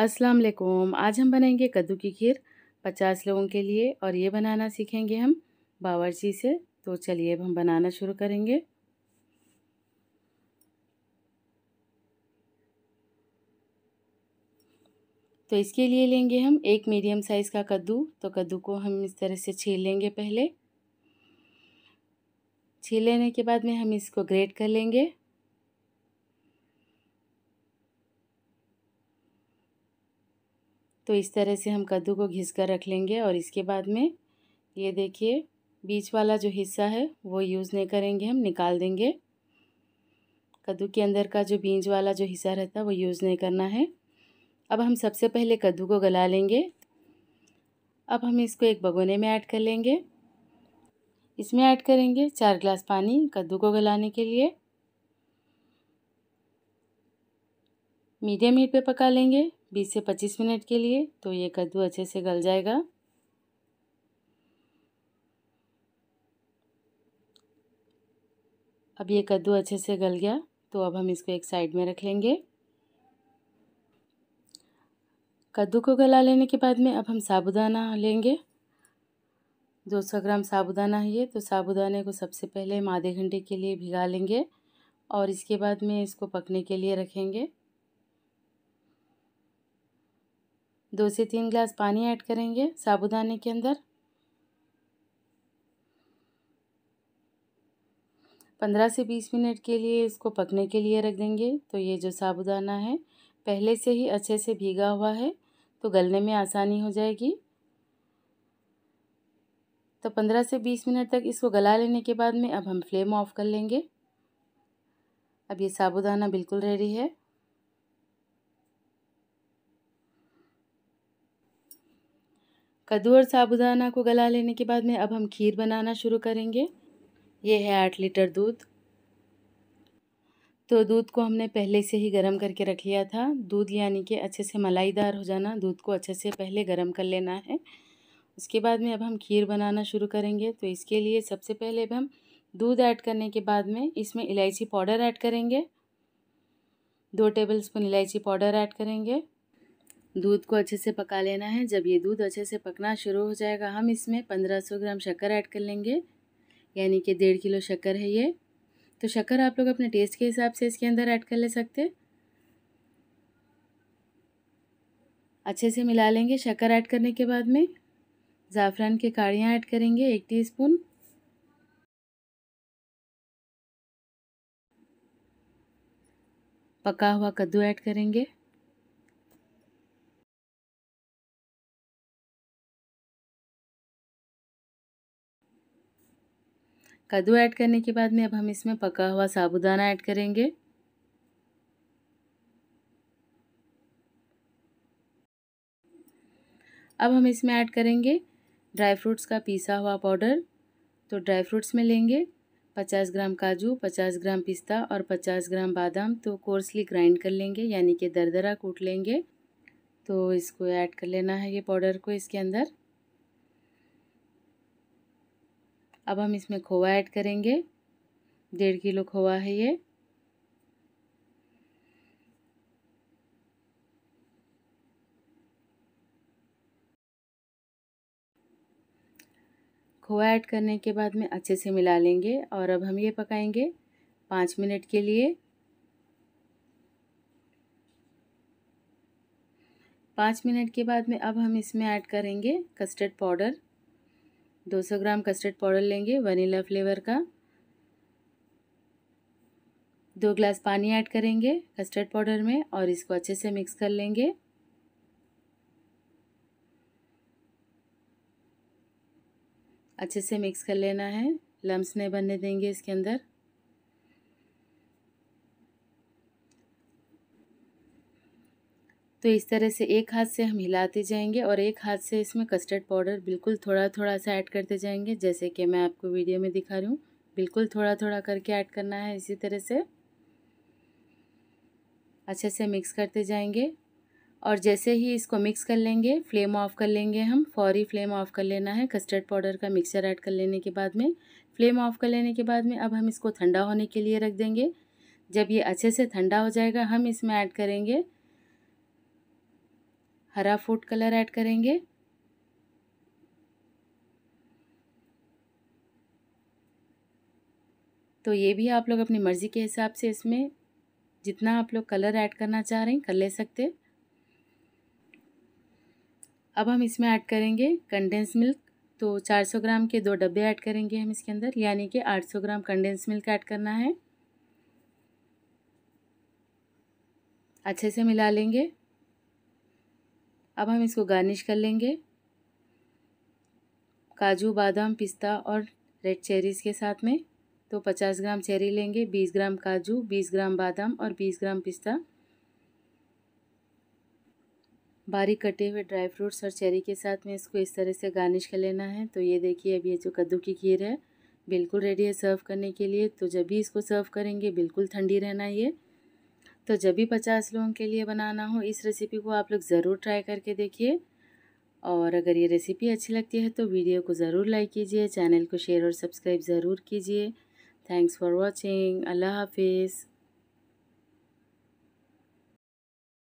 अस्सलाम वालेकुम आज हम बनाएंगे कद्दू की खीर पचास लोगों के लिए और ये बनाना सीखेंगे हम बावर्ची से तो चलिए अब हम बनाना शुरू करेंगे तो इसके लिए लेंगे हम एक मीडियम साइज़ का कद्दू तो कद्दू को हम इस तरह से छील लेंगे पहले छील लेने के बाद में हम इसको ग्रेट कर लेंगे तो इस तरह से हम कद्दू को घिस कर रख लेंगे और इसके बाद में ये देखिए बीच वाला जो हिस्सा है वो यूज़ नहीं करेंगे हम निकाल देंगे कद्दू के अंदर का जो बीज वाला जो हिस्सा रहता है वो यूज़ नहीं करना है अब हम सबसे पहले कद्दू को गला लेंगे अब हम इसको एक भगोने में ऐड कर लेंगे इसमें ऐड करेंगे चार ग्लास पानी कद्दू को गलाने के लिए मीडियम हीट पे पका लेंगे बीस से पच्चीस मिनट के लिए तो ये कद्दू अच्छे से गल जाएगा अब ये कद्दू अच्छे से गल गया तो अब हम इसको एक साइड में रख लेंगे कद्दू को गला लेने के बाद में अब हम साबुदाना लेंगे दो सौ ग्राम साबुदाना है ये तो साबुदाने को सबसे पहले हम आधे घंटे के लिए भिगा लेंगे और इसके बाद में इसको पकने के लिए रखेंगे दो से तीन ग्लास पानी ऐड करेंगे साबुदाने के अंदर पंद्रह से बीस मिनट के लिए इसको पकने के लिए रख देंगे तो ये जो साबुदाना है पहले से ही अच्छे से भीगा हुआ है तो गलने में आसानी हो जाएगी तो पंद्रह से बीस मिनट तक इसको गला लेने के बाद में अब हम फ्लेम ऑफ़ कर लेंगे अब ये साबुदाना बिल्कुल रेडी है कद्दू और साबुदाना को गला लेने के बाद में अब हम खीर बनाना शुरू करेंगे ये है आठ लीटर दूध तो दूध को हमने पहले से ही गर्म करके रख लिया था दूध यानी कि अच्छे से मलाईदार हो जाना दूध को अच्छे से पहले गर्म कर लेना है उसके बाद में अब हम खीर बनाना शुरू करेंगे तो इसके लिए सबसे पहले अब हम दूध ऐड करने के बाद में इसमें इलायची पाउडर ऐड करेंगे दो टेबल स्पून इलायची पाउडर ऐड करेंगे दूध को अच्छे से पका लेना है जब ये दूध अच्छे से पकना शुरू हो जाएगा हम इसमें पंद्रह सौ ग्राम शक्कर ऐड कर लेंगे यानी कि डेढ़ किलो शक्कर है ये तो शक्कर आप लोग अपने टेस्ट के हिसाब से इसके अंदर ऐड कर ले सकते अच्छे से मिला लेंगे शक्कर ऐड करने के बाद में ज़ाफ़रान की काढ़ियाँ ऐड करेंगे एक स्पून पका हुआ कद्दू ऐड करेंगे कद्दू ऐड करने के बाद में अब हम इसमें पका हुआ साबुदाना ऐड करेंगे अब हम इसमें ऐड करेंगे ड्राई फ्रूट्स का पीसा हुआ पाउडर तो ड्राई फ्रूट्स में लेंगे पचास ग्राम काजू पचास ग्राम पिस्ता और पचास ग्राम बादाम तो कोर्सली ग्राइंड कर लेंगे यानी कि दरदरा कूट लेंगे तो इसको ऐड कर लेना है ये पाउडर को इसके अंदर अब हम इसमें खोवा ऐड करेंगे डेढ़ किलो खोआ है ये खोआ ऐड करने के बाद में अच्छे से मिला लेंगे और अब हम ये पकाएंगे पाँच मिनट के लिए पाँच मिनट के बाद में अब हम इसमें ऐड करेंगे custard powder 200 gram custard powder लेंगे वनीला फ्लेवर का दो ग्लास पानी ऐड करेंगे कस्टर्ड पाउडर में और इसको अच्छे से मिक्स कर लेंगे अच्छे से मिक्स कर लेना है लम्स नहीं बनने देंगे इसके अंदर तो इस तरह से एक हाथ से हम हिलाते जाएंगे और एक हाथ से इसमें कस्टर्ड पाउडर बिल्कुल थोड़ा थोड़ा सा ऐड करते जाएंगे जैसे कि मैं आपको वीडियो में दिखा रही हूँ बिल्कुल थोड़ा थोड़ा करके ऐड करना है इसी तरह से अच्छे से मिक्स करते जाएंगे और जैसे ही इसको मिक्स कर लेंगे फ्लेम ऑफ़ कर लेंगे हम फौरी फ्लेम ऑफ़ कर लेना है कस्टर्ड पाउडर का मिक्सचर ऐड कर लेने के बाद में फ्लेम ऑफ़ कर लेने के बाद में अब हम इसको ठंडा होने के लिए रख देंगे जब ये अच्छे से ठंडा हो जाएगा हम इसमें ऐड करेंगे हरा फूड कलर ऐड करेंगे तो ये भी आप लोग अपनी मर्ज़ी के हिसाब से इसमें जितना आप लोग कलर ऐड करना चाह रहे हैं कर ले सकते अब हम इसमें ऐड करेंगे कंडेंस मिल्क तो 400 ग्राम के दो डब्बे ऐड करेंगे हम इसके अंदर यानी कि 800 ग्राम कंडेंस मिल्क ऐड करना है अच्छे से मिला लेंगे अब हम इसको गार्निश कर लेंगे काजू बादाम पिस्ता और रेड चेरीज़ के साथ में तो 50 ग्राम चेरी लेंगे 20 ग्राम काजू 20 ग्राम बादाम और 20 ग्राम पिस्ता बारीक कटे हुए ड्राई फ्रूट्स और चेरी के साथ में इसको इस तरह से गार्निश कर लेना है तो ये देखिए अब ये जो कद्दू की खीर है बिल्कुल रेडी है सर्व करने के लिए तो जब भी इसको सर्व करेंगे बिल्कुल ठंडी रहना ये तो जब भी पचास लोगों के लिए बनाना हो इस रेसिपी को आप लोग ज़रूर ट्राई करके देखिए और अगर ये रेसिपी अच्छी लगती है तो वीडियो को ज़रूर लाइक कीजिए चैनल को शेयर और सब्सक्राइब ज़रूर कीजिए थैंक्स फॉर वॉचिंग अल्लाह हाफिज़